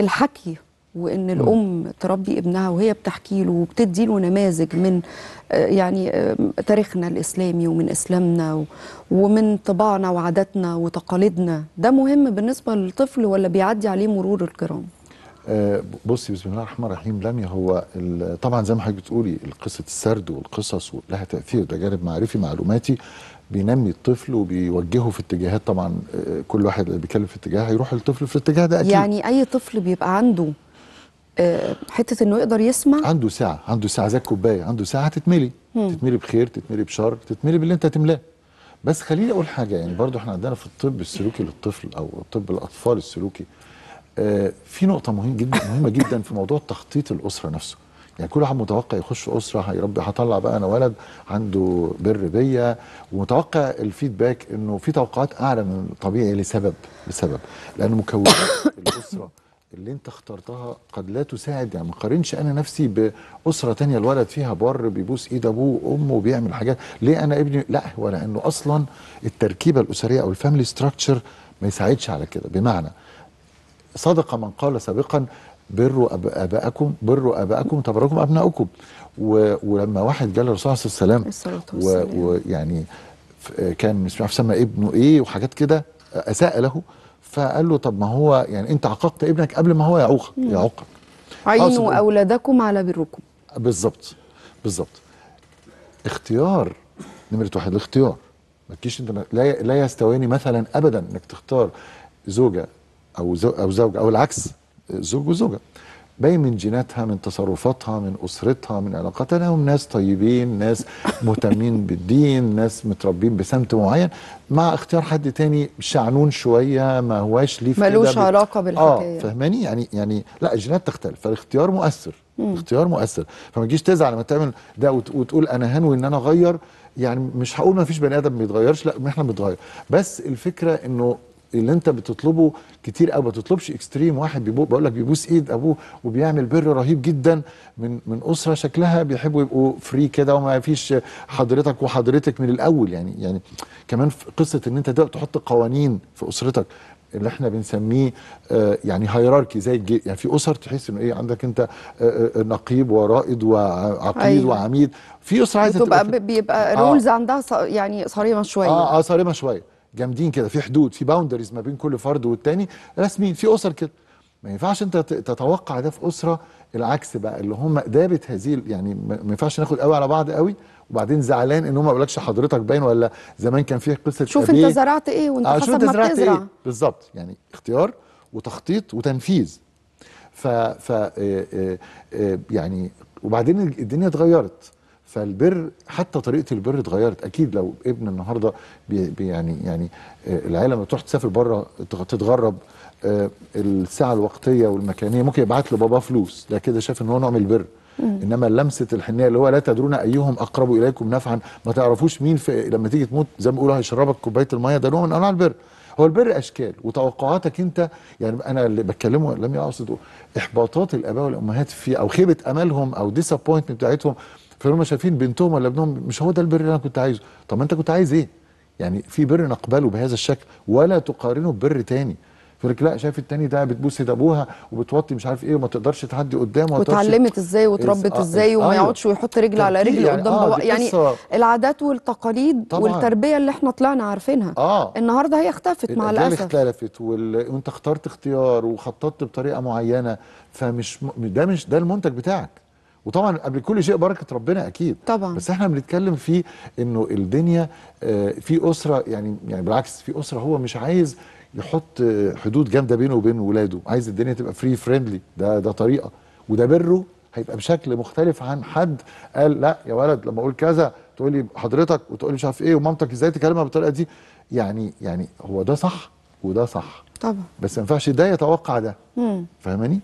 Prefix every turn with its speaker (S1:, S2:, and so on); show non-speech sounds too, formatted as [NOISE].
S1: الحكي وان الام تربي ابنها وهي بتحكي له وبتدي له نماذج من آه، يعني آه، تاريخنا الاسلامي ومن اسلامنا ومن طباعنا وعاداتنا وتقاليدنا ده مهم بالنسبه للطفل ولا بيعدي عليه مرور الكرام
S2: آه، بصي بسم الله الرحمن الرحيم لمي هو طبعا زي ما حضرتك بتقولي قصه السرد والقصص لها تاثير ده جانب معرفي معلوماتي بينمي الطفل وبيوجهه في اتجاهات طبعا آه، كل واحد اللي بيتكلم في اتجاه هيروح للطفل في الاتجاه ده اكيد يعني
S1: اي طفل بيبقى عنده آه، حته انه يقدر يسمع
S2: عنده ساعه عنده ساعه زي الكوبايه عنده ساعه تتملي تتملي بخير تتملي بشر تتملي باللي انت تملاه بس خليني اقول حاجه يعني برضو احنا عندنا في الطب السلوكي للطفل او طب الاطفال السلوكي آه، في نقطه مهم جدا مهمه جدا في موضوع تخطيط الاسره نفسه يعني كل واحد متوقع يخش اسره هيربي هطلع بقى انا ولد عنده بر بيا ومتوقع الفيدباك انه في توقعات اعلى من الطبيعي لسبب لسبب لان مكونات الاسره اللي انت اخترتها قد لا تساعد يعني ما قارنش انا نفسي باسره تانية الولد فيها بر بيبوس ايد ابوه وامه وبيعمل حاجات ليه انا ابني لا هو لانه اصلا التركيبه الاسريه او الفاميلي ستراكتشر ما يساعدش على كده بمعنى صدق من قال سابقا بروا ابائكم بروا ابائكم تبركم ابنائكم ولما واحد جه للرسول عليه الصلاه والسلام ويعني كان مش عارف سمى ابنه ايه وحاجات كده اساء له فقال له طب ما هو يعني انت عققت ابنك قبل ما هو يعوق يعوقك عينوا إيه؟
S1: اولادكم على بركم
S2: بالظبط بالظبط اختيار نمره واحد الاختيار ما تجيش انت لا لا يستواني مثلا ابدا انك تختار زوجه او او زوجه او العكس زوج وزوجه باين من جيناتها من تصرفاتها من اسرتها من علاقاتها لهم ناس طيبين ناس مهتمين [LAUGHS] بالدين ناس متربين بسمت معين مع اختيار حد تاني شعنون شويه ما هواش ليه ملوش علاقه بالحكايه اه فهماني يعني يعني لا الجينات تختلف فالاختيار مؤثر مم. اختيار مؤثر فما تجيش تزعل لما تعمل ده وتقول انا هنوي ان انا اغير يعني مش هقول ما فيش بني ادم ما بيتغيرش لا احنا بنتغير بس الفكره انه اللي انت بتطلبه كتير قوي ما تطلبش اكستريم واحد بقول لك بيبوس ايد ابوه وبيعمل بر رهيب جدا من من اسره شكلها بيحبوا يبقوا فري كده وما فيش حضرتك وحضرتك من الاول يعني يعني كمان قصه ان انت تحط قوانين في اسرتك اللي احنا بنسميه آه، يعني هيراركي زي الجي يعني في اسر تحس انه ايه عندك انت آه، آه، نقيب ورائد وعقيد أيوة. وعميد في اسر عايزه تبقى بيبقى رولز
S1: آه. عندها يعني صارمه شويه اه اه
S2: صارمه شويه جامدين كده في حدود في باوندريز ما بين كل فرد والتاني رسمين في اسر كده ما ينفعش انت تتوقع ده في اسره العكس بقى اللي هم دابت هذه يعني ما ينفعش ناخد قوي على بعض قوي وبعدين زعلان ان هم ما قالكش حضرتك باين ولا زمان كان فيه قصه شوف انت زرعت ايه وانت حصل آه، ما إيه. بتزرع إيه؟ بالظبط يعني اختيار وتخطيط وتنفيذ ف ف آه، آه، يعني وبعدين الدنيا اتغيرت فالبر حتى طريقه البر اتغيرت اكيد لو ابن النهارده بي يعني يعني العيله لما تروح تسافر بره تتغرب آه، الساعه الوقتيه والمكانيه ممكن يبعت له بابا فلوس ده كده شاف ان هو نوع من البر انما لمسه الحنيه اللي هو لا تدرون ايهم اقرب اليكم نفعا ما تعرفوش مين في إيه. لما تيجي تموت زي ما بيقولوا هيشربك كوبايه الميه ده نوع من انواع البر هو البر اشكال وتوقعاتك انت يعني انا اللي بتكلمه لم يقصد احباطات الاباء والامهات في او خيبه املهم او ديسابوينتمنت بتاعتهم فهم شايفين بنتهم ولا ابنهم مش هو ده البر اللي انا كنت عايزه طب ما انت كنت عايز ايه يعني في بر نقبله بهذا الشكل ولا تقارنه ببر تاني فلك لا شايف التاني ده بتبوس ايد ابوها وبتوطي مش عارف ايه وما تقدرش تعدي قدامه وتعلمت ازاي وتربت إز... آه، ازاي وما آه يقعدش
S1: ويحط رجل على رجل يعني قدام آه يعني العادات والتقاليد طبعًا والتربيه اللي احنا طلعنا عارفينها آه النهارده هي اختفت مع الاسف
S2: اختلفت وال... وانت اخترت اختيار وخططت بطريقه معينه فمش ده مش ده المنتج بتاعك وطبعا قبل كل شيء بركه ربنا اكيد طبعا بس احنا بنتكلم في انه الدنيا آه، في اسره يعني يعني بالعكس في اسره هو مش عايز يحط آه، حدود جامده بينه وبين ولاده عايز الدنيا تبقى فري فريندلي ده ده طريقه وده بره هيبقى بشكل مختلف عن حد قال لا يا ولد لما اقول كذا تقول لي حضرتك وتقول لي مش عارف ايه ومامتك ازاي تكلمها بالطريقه دي يعني يعني هو ده صح وده صح طبعا بس ما ينفعش ده يتوقع ده فاهماني